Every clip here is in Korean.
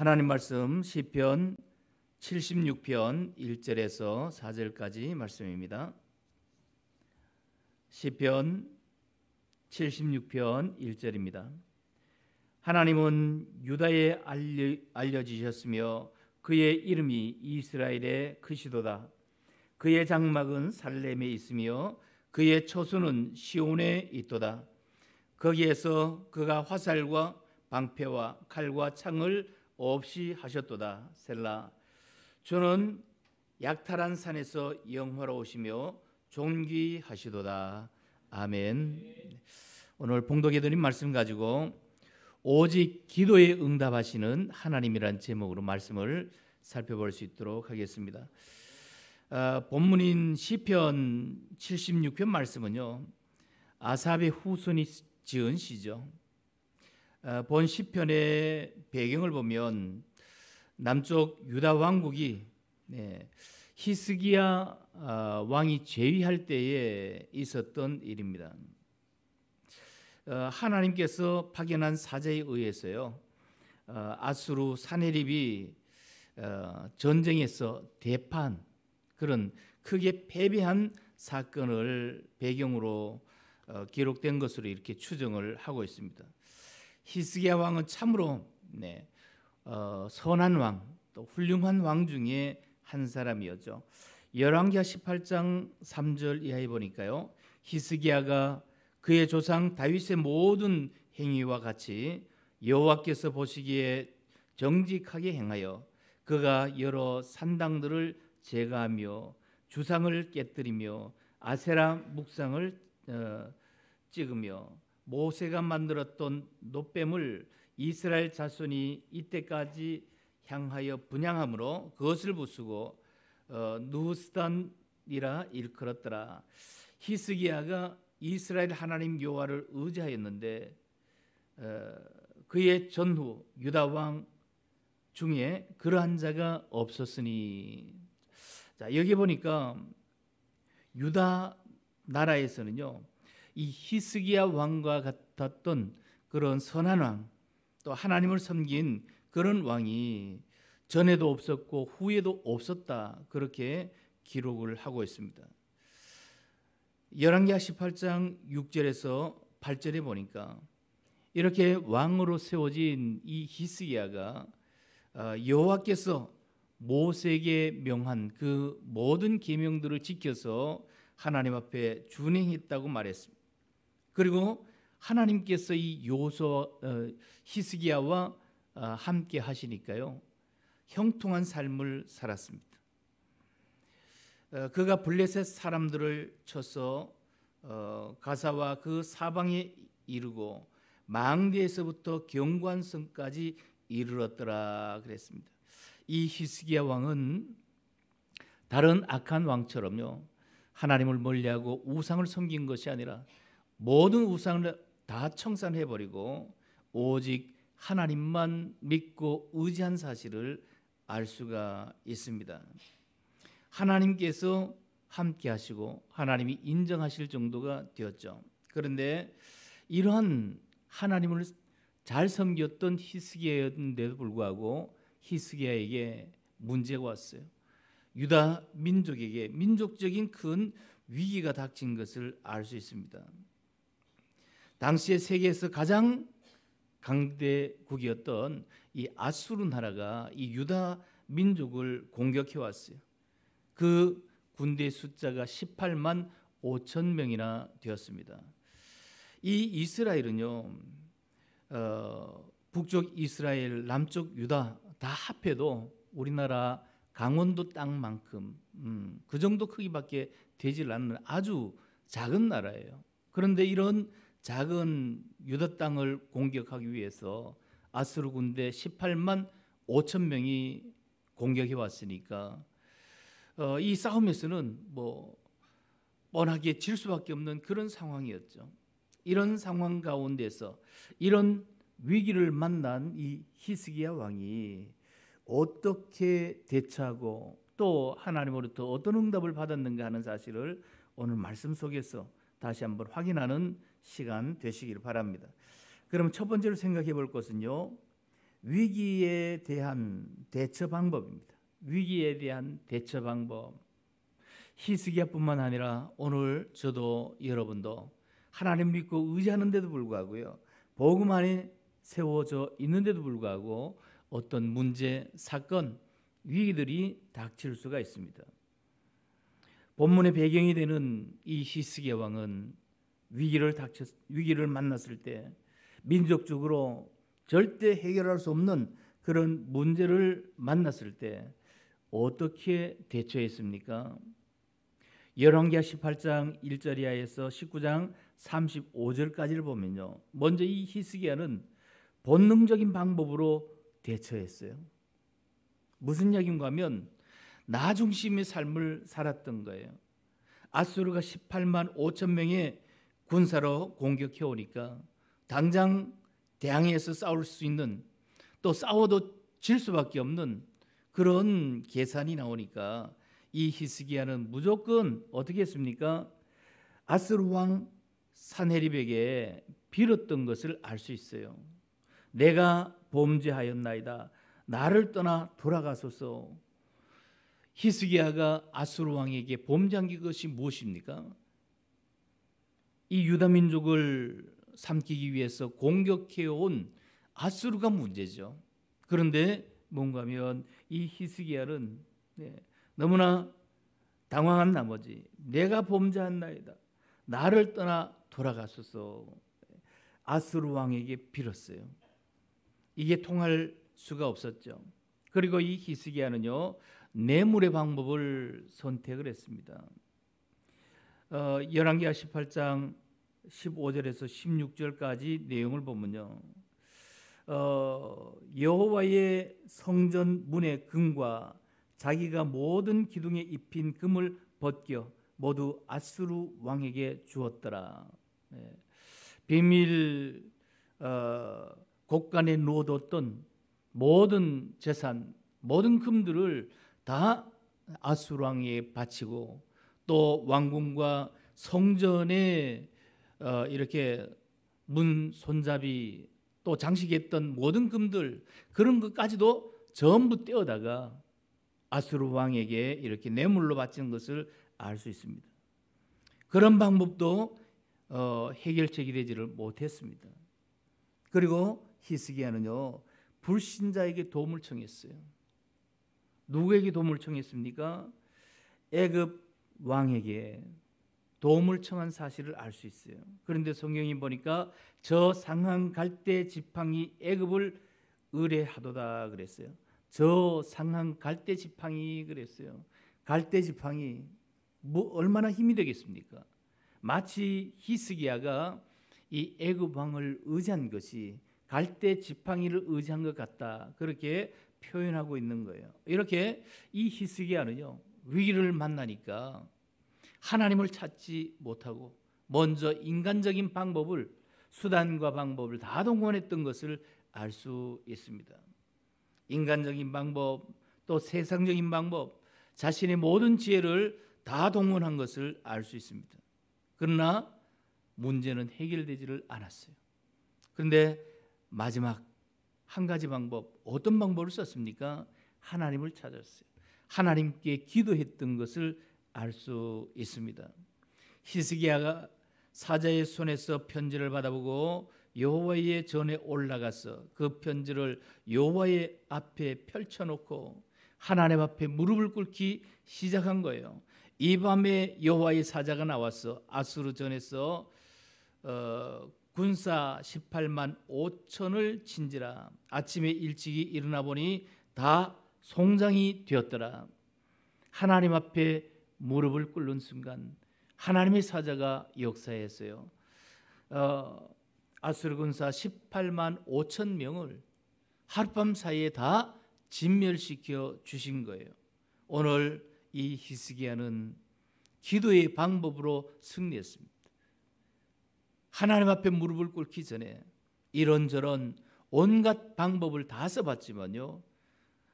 하나님 말씀 시편 76편 1절에서 4절까지 말씀입니다. 시편 76편 1절입니다. 하나님은 유다에 알려, 지셨으며 그의 이름이 이스라엘의 크시도다. 그의 장막은 살렘에 있으며 그의 초수는 시온에 있도다. 거기에서 그가 화살과 방패와 칼과 창을 없이 하셨도다 셀라 주는 약탈한 산에서 영화로오시며 존귀하시도다 아멘 오늘 봉독해드린 말씀 가지고 오직 기도에 응답하시는 하나님이란 제목으로 말씀을 살펴볼 수 있도록 하겠습니다 아, 본문인 시편 76편 말씀은요 아삽의 후손이 지은 시죠 어, 본 시편의 배경을 보면 남쪽 유다 왕국이 네, 히스기야 어, 왕이 재위할 때에 있었던 일입니다. 어, 하나님께서 파견한 사제에 의해서요 아수르 사네립이 전쟁에서 대판 그런 크게 패배한 사건을 배경으로 기록된 것으로 이렇게 추정을 하고 있습니다. 히스기야 왕은 참으로 네, 어, 선한 왕, 또 훌륭한 왕 중에 한 사람이었죠. 열왕기하 18장 3절 이하에 보니까요. 히스기야가 그의 조상 다윗의 모든 행위와 같이 여호와께서 보시기에 정직하게 행하여 그가 여러 산당들을 제거하며 주상을 깨뜨리며 아세라 묵상을 어, 찍으며 모세가 만들었던 노뱀을 이스라엘 자손이 이때까지 향하여 분양함으로 그것을 부수고 어, 누스단이라 일컬었더라. 히스기야가 이스라엘 하나님 여호와를 의지하였는데 어, 그의 전후 유다 왕 중에 그러한 자가 없었으니 자 여기 보니까 유다 나라에서는요 이 히스기야 왕과 같았던 그런 선한 왕, 또 하나님을 섬긴 그런 왕이 전에도 없었고 후에도 없었다 그렇게 기록을 하고 있습니다. 열왕기하 18장 6절에서 8절에 보니까 이렇게 왕으로 세워진 이 히스기야가 어, 여호와께서 모세에게 명한 그 모든 계명들을 지켜서 하나님 앞에 준행했다고 말했습니다. 그리고 하나님께서 이 요소 어, 히스기야와 어, 함께 하시니까요 형통한 삶을 살았습니다. 어, 그가 블레셋 사람들을 쳐서 가사와 그 사방에 이르고 망대에서부터 경관성까지 이르렀더라 그랬습니다. 이 히스기야 왕은 다른 악한 왕처럼요 하나님을 멀리하고 우상을 섬긴 것이 아니라 모든 우상을 다 청산해 버리고 오직 하나님만 믿고 의지한 사실을 알 수가 있습니다. 하나님께서 함께 하시고 하나님이 인정하실 정도가 되었죠. 그런데 이러한 하나님을 잘 섬겼던 히스기야였데도 불구하고 히스기야에게 문제가 왔어요. 유다 민족에게 민족적인 큰 위기가 닥친 것을 알 수 있습니다. 당시의 세계에서 가장 강대국이었던 이 아수르 나라가 이 유다 민족을 공격해 왔어요. 그군대 숫자가 18만 5천 명이나 되었습니다. 이 이스라엘은요, 어, 북쪽 이스라엘, 남쪽 유다 다 합해도 우리나라 강원도 땅만큼 음, 그 정도 크기밖에 되질 않는 아주 작은 나라예요. 그런데 이런 작은 유다 땅을 공격하기 위해서 아수르 군대 18만 5천 명이 공격해 왔으니까 어, 이 싸움에서는 뭐 뻔하게 질 수밖에 없는 그런 상황이었죠. 이런 상황 가운데서 이런 위기를 만난 이 히스기야 왕이 어떻게 대처하고 또 하나님으로부터 어떤 응답을 받았는가 하는 사실을 오늘 말씀 속에서 다시 한번 확인하는 시간 되시기를 바랍니다. 그럼 첫 번째로 생각해 볼 것은요. 위기에 대한 대처 방법입니다. 위기에 대한 대처 방법. 히스기야뿐만 아니라 오늘 저도 여러분도 하나님 믿고 의지하는데도 불구하고요. 복음 안에 세워져 있는데도 불구하고 어떤 문제, 사건, 위기들이 닥칠 수가 있습니다. 본문의 배경이 되는 이 히스기야 왕은 위기를 닥쳐 위기를 만났을 때 민족적으로 절대 해결할 수 없는 그런 문제를 만났을 때 어떻게 대처했습니까? 열왕기하 18장 1절 이하에서 19장 35절까지를 보면요. 먼저 이 히스기야는 본능적인 방법으로 대처했어요. 무슨 이야기인가 하면 나 중심의 삶을 살았던 거예요. 아수르가 18만 5천 명의 군사로 공격해 오니까 당장 대항해서 싸울 수 있는 또 싸워도 질 수밖에 없는 그런 계산이 나오니까 이 히스기야는 무조건 어떻게 했습니까? 아스르 왕 산헤립에게 빌었던 것을 알 수 있어요. 내가 범죄하였나이다. 나를 떠나 돌아가소서. 히스기야가 아수르 왕에게 범장기 것이 무엇입니까? 이 유다 민족을 삼키기 위해서 공격해 온 아수르가 문제죠. 그런데 뭔가면 이 히스기야는 네, 너무나 당황한 나머지 내가 범죄한나이다 나를 떠나 돌아가소서 아수르 왕에게 빌었어요. 이게 통할 수가 없었죠. 그리고 이 히스기야는요 뇌물의 방법을 선택을 했습니다. 어, 열왕기하 18장 15절에서 16절까지 내용을 보면요. 어, 여호와의 성전 문의 금과 자기가 모든 기둥에 입힌 금을 벗겨 모두 아수르 왕에게 주었더라. 네. 비밀 어, 곳간에 놓아뒀던 모든 재산, 모든 금들을 다 아수르 왕에 바치고 또 왕궁과 성전에 어, 이렇게 문 손잡이 또 장식했던 모든 금들 그런 것까지도 전부 떼어다가 아수르 왕에게 이렇게 뇌물로 바치는 것을 알 수 있습니다. 그런 방법도 어, 해결책이 되지를 못했습니다. 그리고 히스기야는요 불신자에게 도움을 청했어요. 누구에게 도움을 청했습니까? 애굽 왕에게 도움을 청한 사실을 알 수 있어요. 그런데 성경이 보니까 저 상한 갈대 지팡이 애굽을 의뢰하도다 그랬어요. 저 상한 갈대 지팡이 그랬어요. 갈대 지팡이 뭐 얼마나 힘이 되겠습니까? 마치 히스기야가 이 애굽 왕을 의지한 것이 갈대 지팡이를 의지한 것 같다. 그렇게 표현하고 있는 거예요. 이렇게 이 히스기야는요 위기를 만나니까 하나님을 찾지 못하고 먼저 인간적인 방법을 수단과 방법을 다 동원했던 것을 알 수 있습니다. 인간적인 방법 또 세상적인 방법 자신의 모든 지혜를 다 동원한 것을 알 수 있습니다. 그러나 문제는 해결되지를 않았어요. 그런데 마지막 한 가지 방법 어떤 방법을 썼습니까? 하나님을 찾았어요. 하나님께 기도했던 것을 알 수 있습니다. 히스기야가 사자의 손에서 편지를 받아보고 여호와의 전에 올라가서 그 편지를 여호와의 앞에 펼쳐놓고 하나님 앞에 무릎을 꿇기 시작한 거예요. 이 밤에 여호와의 사자가 나와서 아수르 전에서 어, 군사 18만 5천을 친지라 아침에 일찍이 일어나 보니 다 송장이 되었더라 하나님 앞에 무릎을 꿇는 순간 하나님의 사자가 역사했어요 어, 아수르 군사 18만 5천 명을 하룻밤 사이에 다 진멸시켜 주신 거예요 오늘 이 히스기야는 기도의 방법으로 승리했습니다 하나님 앞에 무릎을 꿇기 전에 이런저런 온갖 방법을 다 써봤지만요.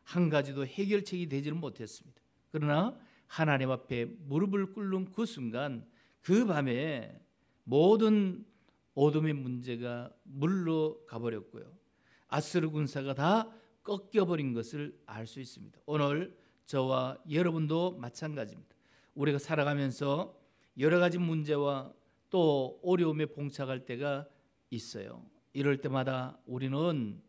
한 가지도 해결책이 되지는 못했습니다. 그러나 하나님 앞에 무릎을 꿇는 그 순간 그 밤에 모든 오돔의 문제가 물로 가버렸고요. 아스르 군사가 다 꺾여버린 것을 알 수 있습니다. 오늘 저와 여러분도 마찬가지입니다. 우리가 살아가면서 여러 가지 문제와 또 어려움에 봉착할 때가 있어요. 이럴 때마다 우리는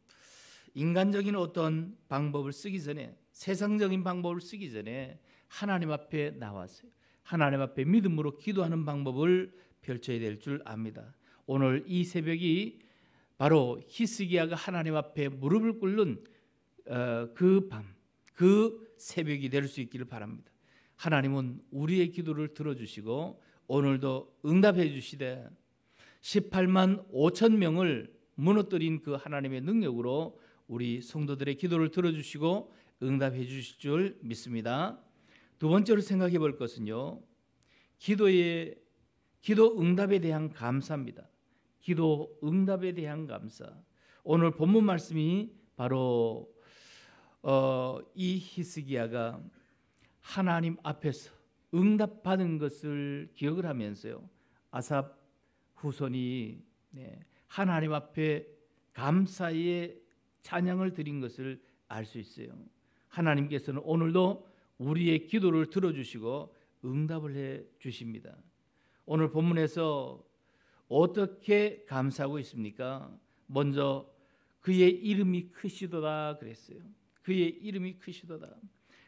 인간적인 어떤 방법을 쓰기 전에 세상적인 방법을 쓰기 전에 하나님 앞에 나왔어요. 하나님 앞에 믿음으로 기도하는 방법을 펼쳐야 될 줄 압니다. 오늘 이 새벽이 바로 히스기야가 하나님 앞에 무릎을 꿇는 어, 그 밤, 그 새벽이 될 수 있기를 바랍니다. 하나님은 우리의 기도를 들어주시고 오늘도 응답해 주시되 18만 5천 명을 무너뜨린 그 하나님의 능력으로 우리 성도들의 기도를 들어주시고 응답해 주실 줄 믿습니다. 두 번째로 생각해 볼 것은요. 기도의 기도 응답에 대한 감사입니다. 기도 응답에 대한 감사. 오늘 본문 말씀이 바로 어, 이 히스기야가 하나님 앞에서 응답하는 것을 기억을 하면서요. 아삽 후손이 네, 하나님 앞에 감사의 찬양을 드린 것을 알 수 있어요. 하나님께서는 오늘도 우리의 기도를 들어주시고 응답을 해 주십니다. 오늘 본문에서 어떻게 감사하고 있습니까? 먼저 그의 이름이 크시도다 그랬어요. 그의 이름이 크시도다.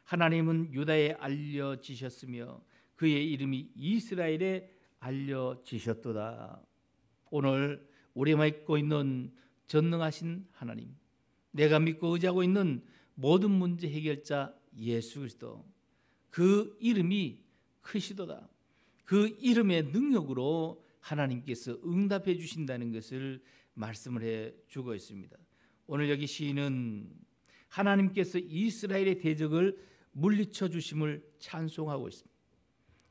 하나님은 유다에 알려지셨으며 그의 이름이 이스라엘에 알려지셨도다. 오늘 우리 믿고 있는 전능하신 하나님, 내가 믿고 의지하고 있는 모든 문제 해결자 예수 그리스도, 그 이름이 크시도다. 그 이름의 능력으로 하나님께서 응답해 주신다는 것을 말씀을 해 주고 있습니다. 오늘 여기 시인은 하나님께서 이스라엘의 대적을 물리쳐 주심을 찬송하고 있습니다.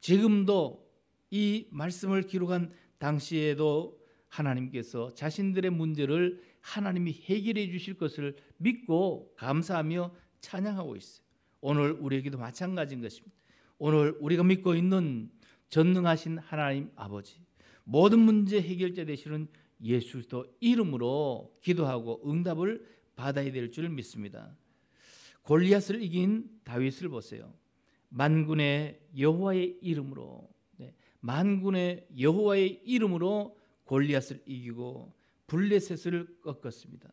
지금도 이 말씀을 기록한 당시에도 하나님께서 자신들의 문제를 하나님이 해결해 주실 것을 믿고 감사하며 찬양하고 있어요. 오늘 우리에게도 마찬가지인 것입니다. 오늘 우리가 믿고 있는 전능하신 하나님 아버지 모든 문제 해결자 되시는 예수도 이름으로 기도하고 응답을 받아야 될 줄 믿습니다. 골리앗을 이긴 다윗을 보세요. 만군의 여호와의 이름으로 네, 만군의 여호와의 이름으로 골리앗을 이기고 블레셋을 꺾었습니다.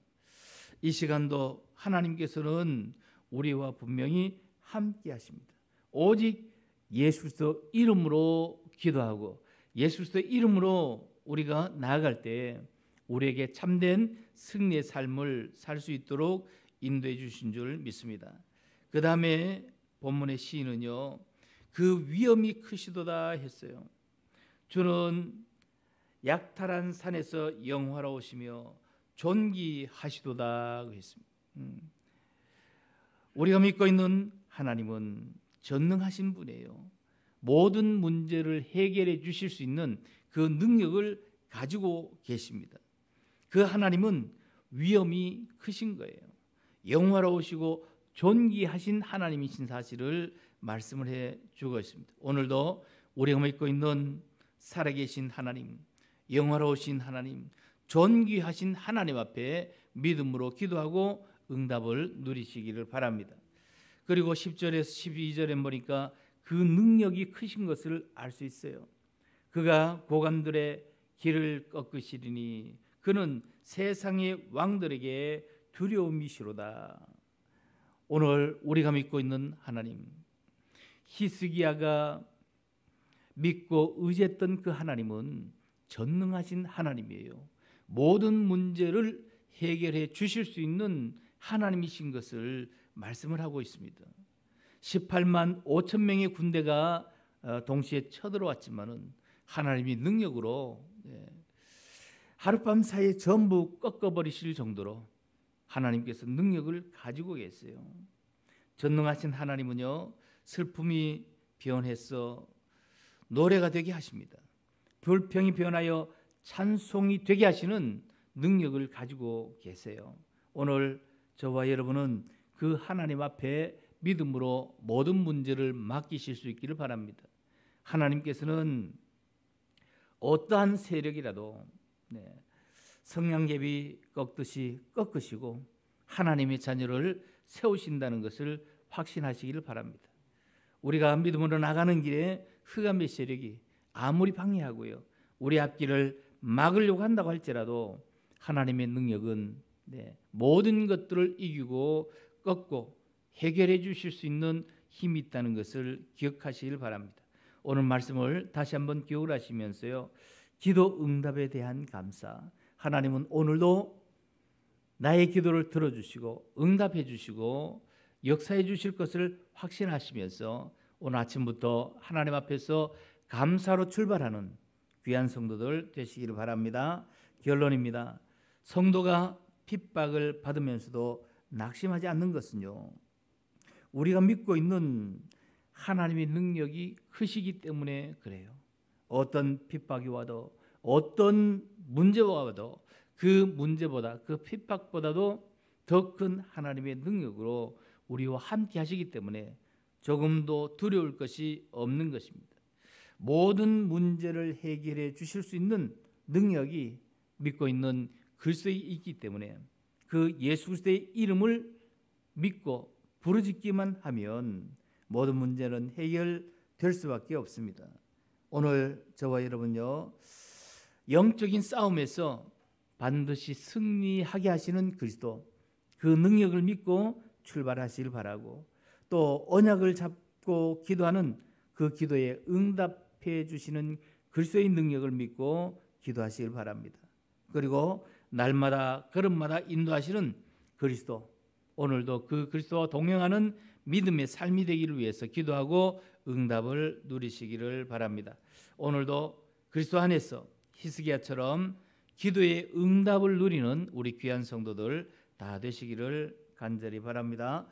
이 시간도 하나님께서는 우리와 분명히 함께 하십니다. 오직 예수도 이름으로 기도하고 예수도 이름으로 우리가 나아갈 때 우리에게 참된 승리의 삶을 살 수 있도록 인도해 주신 줄 믿습니다. 그 다음에 본문의 시인은요, 그 위험이 크시도다 했어요. 주는 약탈한 산에서 영화로오시며 존귀하시도다 했습니다. 음. 우리가 믿고 있는 하나님은 전능하신 분이에요. 모든 문제를 해결해 주실 수 있는 그 능력을 가지고 계십니다. 그 하나님은 위험이 크신 거예요. 영화로우시고 존귀하신 하나님이신 사실을 말씀을 해 주고 있습니다. 오늘도 우리가 믿고 있는 살아계신 하나님, 영화로우신 하나님, 존귀하신 하나님 앞에 믿음으로 기도하고 응답을 누리시기를 바랍니다. 그리고 10절에서 12절에 보니까 그 능력이 크신 것을 알 수 있어요. 그가 고관들의 길을 꺾으시리니 그는 세상의 왕들에게 두려움이시로다. 오늘 우리가 믿고 있는 하나님 히스기야가 믿고 의지했던 그 하나님은 전능하신 하나님이에요. 모든 문제를 해결해 주실 수 있는 하나님이신 것을 말씀을 하고 있습니다. 18만 5천 명의 군대가 어, 동시에 쳐들어왔지만은 하나님이 능력으로 예, 하룻밤 사이에 전부 꺾어버리실 정도로 하나님께서 능력을 가지고 계세요. 전능하신 하나님은요 슬픔이 변해서 노래가 되게 하십니다. 불평이 변하여 찬송이 되게 하시는 능력을 가지고 계세요. 오늘 저와 여러분은 그 하나님 앞에 믿음으로 모든 문제를 맡기실 수 있기를 바랍니다. 하나님께서는 어떠한 세력이라도 네, 성냥개비 꺾듯이 꺾으시고 하나님의 자녀를 세우신다는 것을 확신하시기를 바랍니다. 우리가 믿음으로 나가는 길에 흑암의 세력이 아무리 방해하고요. 우리 앞길을 막으려고 한다고 할지라도 하나님의 능력은 네, 모든 것들을 이기고 꺾고 해결해 주실 수 있는 힘이 있다는 것을 기억하시길 바랍니다. 오늘 말씀을 다시 한번 기억 하시면서요. 기도 응답에 대한 감사, 하나님은 오늘도 나의 기도를 들어주시고 응답해 주시고 역사해 주실 것을 확신하시면서 오늘 아침부터 하나님 앞에서 감사로 출발하는 귀한 성도들 되시기를 바랍니다. 결론입니다. 성도가 핍박을 받으면서도 낙심하지 않는 것은요. 우리가 믿고 있는 하나님의 능력이 크시기 때문에 그래요. 어떤 핍박이 와도 어떤 문제와도 그 문제보다 그 핍박보다도 더 큰 하나님의 능력으로 우리와 함께 하시기 때문에 조금도 두려울 것이 없는 것입니다. 모든 문제를 해결해 주실 수 있는 능력이 믿고 있는 글쎄에 있기 때문에 그 예수 그리스도의 이름을 믿고 부르짖기만 하면 모든 문제는 해결될 수밖에 없습니다. 오늘 저와 여러분요. 영적인 싸움에서 반드시 승리하게 하시는 그리스도 그 능력을 믿고 출발하시길 바라고 또 언약을 잡고 기도하는 그 기도에 응답해 주시는 그리스도의 능력을 믿고 기도하시길 바랍니다. 그리고 날마다 걸음마다 인도하시는 그리스도 오늘도 그 그리스도와 동행하는 믿음의 삶이 되기를 위해서 기도하고 응답을 누리시기를 바랍니다. 오늘도 그리스도 안에서 히스기야처럼 기도의 응답을 누리는 우리 귀한 성도들 다 되시기를 간절히 바랍니다.